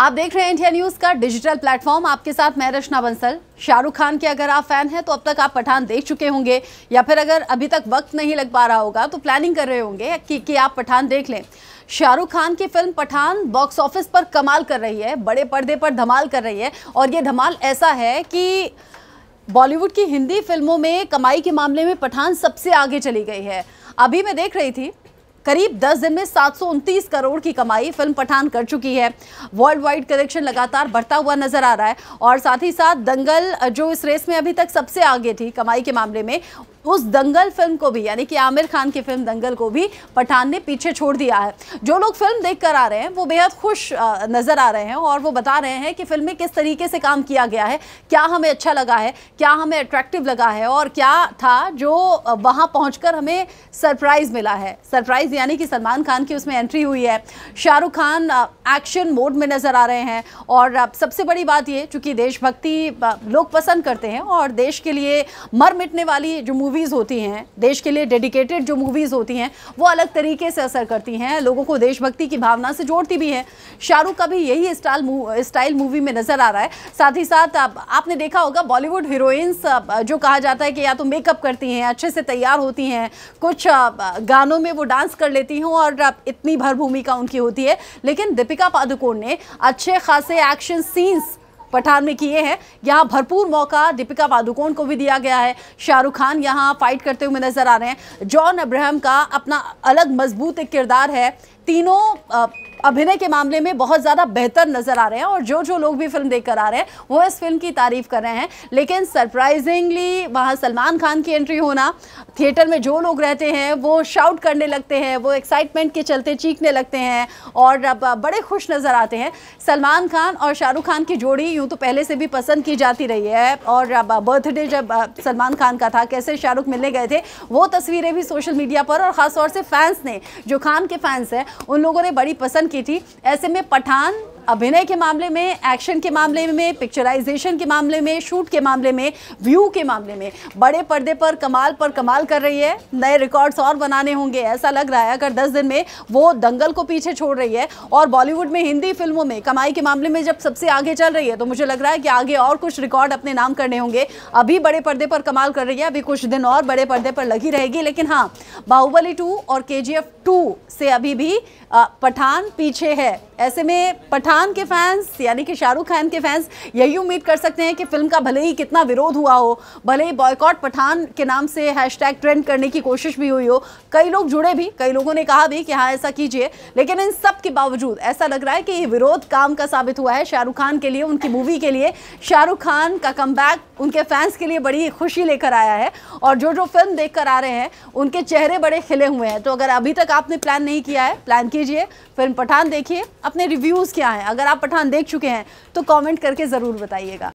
आप देख रहे हैं इंडिया न्यूज का डिजिटल प्लेटफॉर्म आपके साथ मैं रचना बंसल शाहरुख खान के अगर आप फैन हैं तो अब तक आप पठान देख चुके होंगे या फिर अगर अभी तक वक्त नहीं लग पा रहा होगा तो प्लानिंग कर रहे होंगे कि, कि आप पठान देख लें शाहरुख खान की फिल्म पठान बॉक्स ऑफिस पर कमाल कर रही है बड़े पर्दे पर धमाल कर रही है और ये धमाल ऐसा है कि बॉलीवुड की हिंदी फिल्मों में कमाई के मामले में पठान सबसे आगे चली गई है अभी मैं देख रही थी करीब 10 दिन में सात करोड़ की कमाई फिल्म पठान कर चुकी है वर्ल्ड वाइड कलेक्शन लगातार बढ़ता हुआ नजर आ रहा है और साथ ही साथ दंगल जो इस रेस में अभी तक सबसे आगे थी कमाई के मामले में उस दंगल फिल्म को भी यानी कि आमिर खान की फिल्म दंगल को भी पठान ने पीछे छोड़ दिया है जो लोग फिल्म देख कर आ रहे हैं वो बेहद खुश नज़र आ रहे हैं और वो बता रहे हैं कि फिल्म में किस तरीके से काम किया गया है क्या हमें अच्छा लगा है क्या हमें अट्रैक्टिव लगा है और क्या था जो वहाँ पहुँच हमें सरप्राइज़ मिला है सरप्राइज़ यानी कि सलमान खान की उसमें एंट्री हुई है शाहरुख खान एक्शन मोड में नज़र आ रहे हैं और सबसे बड़ी बात ये चूँकि देशभक्ति लोग पसंद करते हैं और देश के लिए मर मिटने वाली जो मूवी मूवीज़ होती हैं देश के लिए डेडिकेटेड जो मूवीज़ होती हैं वो अलग तरीके से असर करती हैं लोगों को देशभक्ति की भावना से जोड़ती भी हैं शाहरुख का भी यही स्टाइल स्टाइल मूवी में नज़र आ रहा है साथ ही साथ आप, आपने देखा होगा बॉलीवुड हीरोइंस जो कहा जाता है कि या तो मेकअप करती हैं अच्छे से तैयार होती हैं कुछ गानों में वो डांस कर लेती हूँ और इतनी भर भूमिका उनकी होती है लेकिन दीपिका पादुकोण ने अच्छे खासे एक्शन सीन्स पठान में किए हैं यहाँ भरपूर मौका दीपिका पादुकोण को भी दिया गया है शाहरुख खान यहाँ फाइट करते हुए नजर आ रहे हैं जॉन अब्राहम का अपना अलग मजबूत एक किरदार है तीनों अभिनय के मामले में बहुत ज़्यादा बेहतर नज़र आ रहे हैं और जो जो लोग भी फिल्म देखकर आ रहे हैं वो इस फिल्म की तारीफ कर रहे हैं लेकिन सरप्राइजिंगली वहाँ सलमान खान की एंट्री होना थिएटर में जो लोग रहते हैं वो शाउट करने लगते हैं वो एक्साइटमेंट के चलते चीखने लगते हैं और बड़े खुश नज़र आते हैं सलमान खान और शाहरुख खान की जोड़ी यूँ तो पहले से भी पसंद की जाती रही है और बर्थडे जब सलमान खान का था कैसे शाहरुख मिलने गए थे वो तस्वीरें भी सोशल मीडिया पर और ख़ासतौर से फैंस ने जो खान के फैंस हैं उन लोगों ने बड़ी पसंद की थी ऐसे में पठान अभिनय के मामले में एक्शन के मामले में पिक्चराइजेशन के मामले में शूट के मामले में व्यू के मामले में बड़े पर्दे पर कमाल पर कमाल कर रही है नए रिकॉर्ड्स और बनाने होंगे ऐसा लग रहा है अगर दस दिन में वो दंगल को पीछे छोड़ रही है और बॉलीवुड में हिंदी फिल्मों में कमाई के मामले में जब सबसे आगे चल रही है तो मुझे लग रहा है कि आगे और कुछ रिकॉर्ड अपने नाम करने होंगे अभी बड़े पर्दे पर कमाल कर रही है अभी कुछ दिन और बड़े पर्दे पर लगी रहेगी लेकिन हाँ बाहुबली टू और के जी से अभी भी पठान पीछे है ऐसे में पठान खान के फैंस यानी कि शाहरुख खान के फैंस यही उम्मीद कर सकते हैं कि फिल्म का भले ही कितना विरोध हुआ हो भले ही बॉयकॉट पठान के नाम से हैशटैग ट्रेंड करने की कोशिश भी हुई हो कई लोग जुड़े भी कई लोगों ने कहा भी कि हाँ ऐसा कीजिए लेकिन इन सब के बावजूद ऐसा लग रहा है कि ये विरोध काम का साबित हुआ है शाहरुख खान के लिए उनकी मूवी के लिए शाहरुख खान का कम उनके फैंस के लिए बड़ी खुशी लेकर आया है और जो जो फिल्म देख कर आ रहे हैं उनके चेहरे बड़े खिले हुए हैं तो अगर अभी तक आपने प्लान नहीं किया है प्लान कीजिए फिल्म पठान देखिए अपने रिव्यूज़ क्या हैं अगर आप पठान देख चुके हैं तो कॉमेंट करके ज़रूर बताइएगा